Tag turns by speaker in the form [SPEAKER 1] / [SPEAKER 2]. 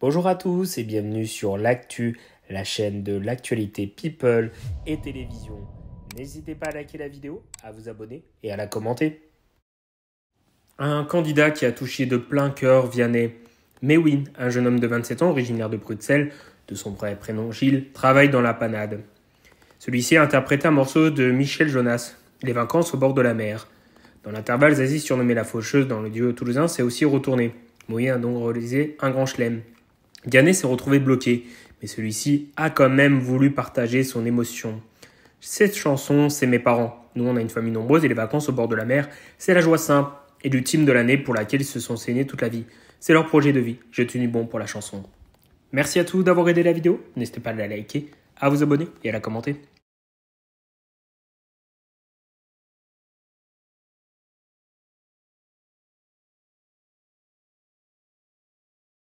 [SPEAKER 1] Bonjour à tous et bienvenue sur l'actu, la chaîne de l'actualité people et télévision. N'hésitez pas à liker la vidéo, à vous abonner et à la commenter. Un candidat qui a touché de plein cœur Vianney. Mewin, un jeune homme de 27 ans originaire de Bruxelles, de son vrai prénom Gilles, travaille dans la panade. Celui-ci a interprété un morceau de Michel Jonas, Les vacances au bord de la mer. Dans l'intervalle, Zazie, surnommée la faucheuse dans le duo toulousain, s'est aussi retourné. Moyen a donc réalisé un grand chelem. Gannet s'est retrouvé bloqué, mais celui-ci a quand même voulu partager son émotion. Cette chanson, c'est mes parents. Nous, on a une famille nombreuse et les vacances au bord de la mer, c'est la joie simple et du de l'année pour laquelle ils se sont saignés toute la vie. C'est leur projet de vie. J'ai tenu bon pour la chanson. Merci à tous d'avoir aidé la vidéo. N'hésitez pas à la liker, à vous abonner
[SPEAKER 2] et à la commenter.